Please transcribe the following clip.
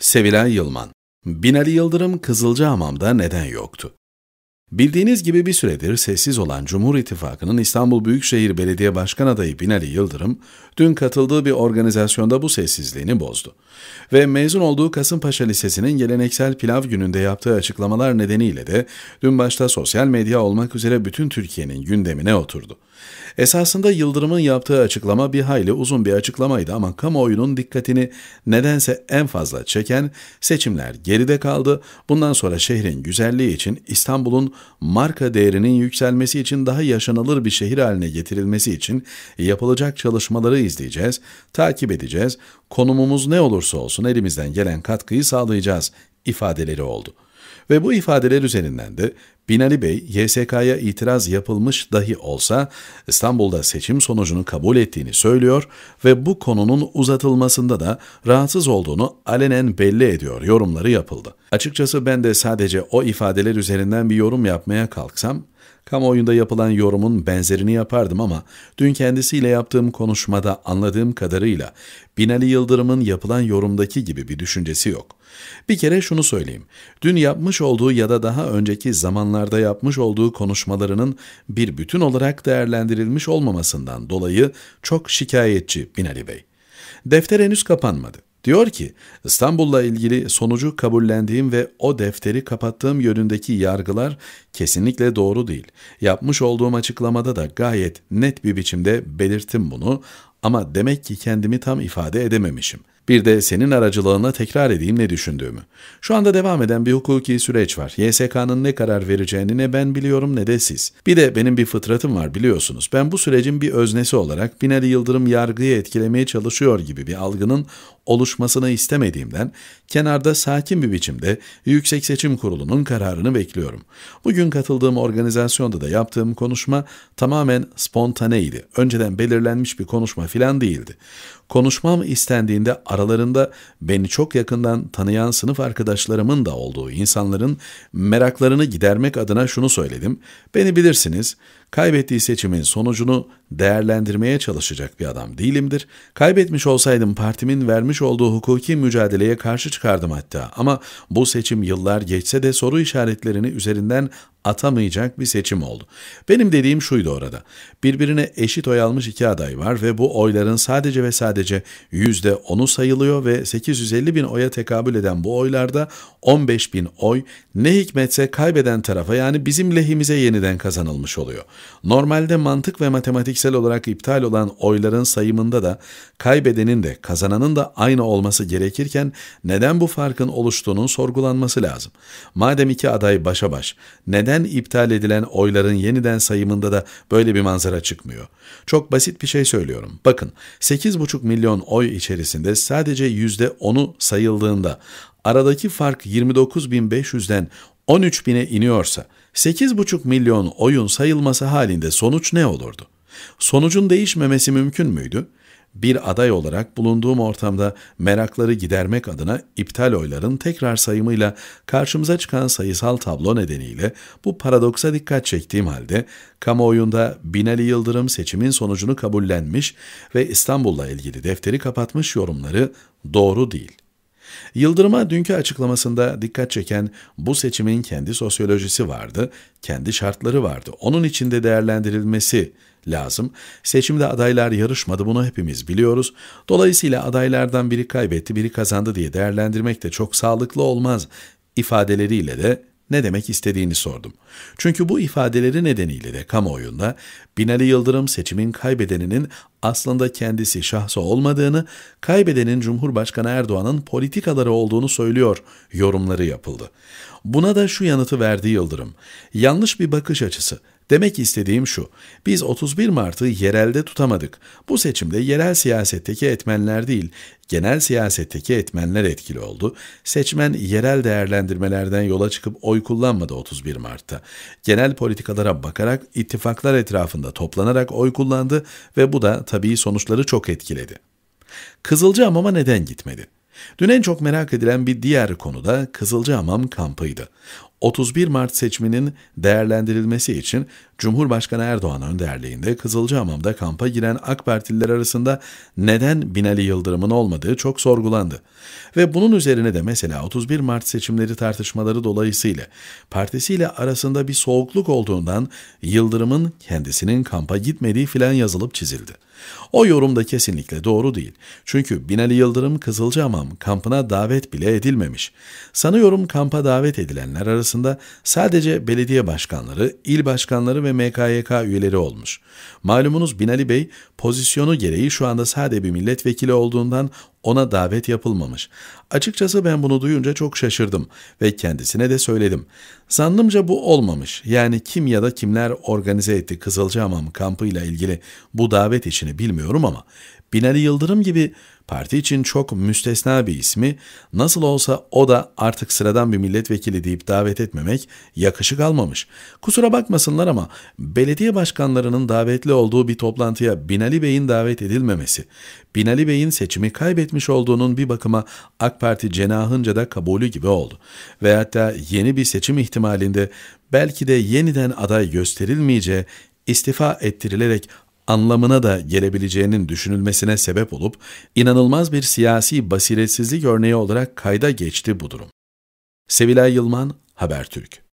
Sevilay Yılman Binali Yıldırım Kızılcahamam'da neden yoktu? Bildiğiniz gibi bir süredir sessiz olan Cumhur İttifakı'nın İstanbul Büyükşehir Belediye Başkan adayı Binali Yıldırım, dün katıldığı bir organizasyonda bu sessizliğini bozdu. Ve mezun olduğu Kasımpaşa Lisesi'nin geleneksel pilav gününde yaptığı açıklamalar nedeniyle de dün başta sosyal medya olmak üzere bütün Türkiye'nin gündemine oturdu. Esasında Yıldırım'ın yaptığı açıklama bir hayli uzun bir açıklamaydı ama kamuoyunun dikkatini nedense en fazla çeken seçimler geride kaldı. Bundan sonra şehrin güzelliği için İstanbul'un marka değerinin yükselmesi için daha yaşanılır bir şehir haline getirilmesi için yapılacak çalışmaları izleyeceğiz, takip edeceğiz. Konumumuz ne olursa olsun elimizden gelen katkıyı sağlayacağız ifadeleri oldu.'' Ve bu ifadeler üzerinden de Binali Bey, YSK'ya itiraz yapılmış dahi olsa İstanbul'da seçim sonucunu kabul ettiğini söylüyor ve bu konunun uzatılmasında da rahatsız olduğunu alenen belli ediyor yorumları yapıldı. Açıkçası ben de sadece o ifadeler üzerinden bir yorum yapmaya kalksam Kamuoyunda yapılan yorumun benzerini yapardım ama dün kendisiyle yaptığım konuşmada anladığım kadarıyla Binali Yıldırım'ın yapılan yorumdaki gibi bir düşüncesi yok. Bir kere şunu söyleyeyim. Dün yapmış olduğu ya da daha önceki zamanlarda yapmış olduğu konuşmalarının bir bütün olarak değerlendirilmiş olmamasından dolayı çok şikayetçi Binali Bey. Defter henüz kapanmadı. Diyor ki, İstanbul'la ilgili sonucu kabullendiğim ve o defteri kapattığım yönündeki yargılar kesinlikle doğru değil. Yapmış olduğum açıklamada da gayet net bir biçimde belirttim bunu ama demek ki kendimi tam ifade edememişim.'' Bir de senin aracılığına tekrar edeyim ne düşündüğümü. Şu anda devam eden bir hukuki süreç var. YSK'nın ne karar vereceğini ne ben biliyorum ne de siz. Bir de benim bir fıtratım var biliyorsunuz. Ben bu sürecin bir öznesi olarak Binali Yıldırım yargıyı etkilemeye çalışıyor gibi bir algının oluşmasını istemediğimden kenarda sakin bir biçimde Yüksek Seçim Kurulu'nun kararını bekliyorum. Bugün katıldığım organizasyonda da yaptığım konuşma tamamen spontaneydi. Önceden belirlenmiş bir konuşma filan değildi. Konuşmam istendiğinde aralarında beni çok yakından tanıyan sınıf arkadaşlarımın da olduğu insanların meraklarını gidermek adına şunu söyledim. Beni bilirsiniz, kaybettiği seçimin sonucunu değerlendirmeye çalışacak bir adam değilimdir. Kaybetmiş olsaydım partimin vermiş olduğu hukuki mücadeleye karşı çıkardım hatta ama bu seçim yıllar geçse de soru işaretlerini üzerinden atamayacak bir seçim oldu. Benim dediğim şuydu orada. Birbirine eşit oy almış iki aday var ve bu oyların sadece ve sadece yüzde onu sayılıyor ve 850 bin oya tekabül eden bu oylarda 15 bin oy ne hikmetse kaybeden tarafa yani bizim lehimize yeniden kazanılmış oluyor. Normalde mantık ve matematiksel olarak iptal olan oyların sayımında da kaybedenin de kazananın da aynı olması gerekirken neden bu farkın oluştuğunun sorgulanması lazım. Madem iki aday başa baş, neden neden iptal edilen oyların yeniden sayımında da böyle bir manzara çıkmıyor? Çok basit bir şey söylüyorum. Bakın 8,5 milyon oy içerisinde sadece %10'u sayıldığında aradaki fark 29.500'den 13.000'e iniyorsa 8,5 milyon oyun sayılması halinde sonuç ne olurdu? Sonucun değişmemesi mümkün müydü? bir aday olarak bulunduğum ortamda merakları gidermek adına iptal oyların tekrar sayımıyla karşımıza çıkan sayısal tablo nedeniyle bu paradoksa dikkat çektiğim halde kamuoyunda Binali Yıldırım seçimin sonucunu kabullenmiş ve İstanbul'la ilgili defteri kapatmış yorumları doğru değil.'' Yıldırım'a dünkü açıklamasında dikkat çeken bu seçimin kendi sosyolojisi vardı, kendi şartları vardı. Onun içinde değerlendirilmesi lazım. Seçimde adaylar yarışmadı bunu hepimiz biliyoruz. Dolayısıyla adaylardan biri kaybetti, biri kazandı diye değerlendirmek de çok sağlıklı olmaz ifadeleriyle de ne demek istediğini sordum. Çünkü bu ifadeleri nedeniyle de kamuoyunda Binali Yıldırım seçimin kaybedeninin aslında kendisi şahsa olmadığını, kaybedenin Cumhurbaşkanı Erdoğan'ın politikaları olduğunu söylüyor yorumları yapıldı. Buna da şu yanıtı verdi Yıldırım. Yanlış bir bakış açısı. Demek istediğim şu, biz 31 Mart'ı yerelde tutamadık. Bu seçimde yerel siyasetteki etmenler değil, genel siyasetteki etmenler etkili oldu. Seçmen yerel değerlendirmelerden yola çıkıp oy kullanmadı 31 Mart'ta. Genel politikalara bakarak ittifaklar etrafında toplanarak oy kullandı ve bu da tabii sonuçları çok etkiledi. Kızılcahamam'a neden gitmedi? Dün en çok merak edilen bir diğer konu da Kızılcahamam kampıydı. 31 Mart seçiminin değerlendirilmesi için Cumhurbaşkanı Erdoğan önderliğinde Kızılcahamam'da kampa giren AK Partililer arasında neden Binali Yıldırım'ın olmadığı çok sorgulandı. Ve bunun üzerine de mesela 31 Mart seçimleri tartışmaları dolayısıyla partisiyle arasında bir soğukluk olduğundan Yıldırım'ın kendisinin kampa gitmediği filan yazılıp çizildi. O yorum da kesinlikle doğru değil. Çünkü Binali Yıldırım Kızılcahamam kampına davet bile edilmemiş. Sanıyorum kampa davet edilenler arasında arasında sadece belediye başkanları, il başkanları ve MKYK üyeleri olmuş. Malumunuz Binali Bey pozisyonu gereği şu anda sade bir milletvekili olduğundan ona davet yapılmamış. Açıkçası ben bunu duyunca çok şaşırdım ve kendisine de söyledim. Sandımca bu olmamış. Yani kim ya da kimler organize etti Kızılcahamam kampıyla ilgili bu davet işini bilmiyorum ama Binali Yıldırım gibi parti için çok müstesna bir ismi nasıl olsa o da artık sıradan bir milletvekili deyip davet etmemek yakışık almamış. Kusura bakmasınlar ama belediye başkanlarının davetli olduğu bir toplantıya Binali Bey'in davet edilmemesi, Binali Bey'in seçimi kaybetmiş olduğunun bir bakıma AK Parti cenahınca da kabulü gibi oldu. Ve hatta yeni bir seçim ihtimalinde belki de yeniden aday gösterilmeyeceği istifa ettirilerek anlamına da gelebileceğinin düşünülmesine sebep olup inanılmaz bir siyasi basiretsizlik örneği olarak kayda geçti bu durum. Sevilay Yılman, Habertürk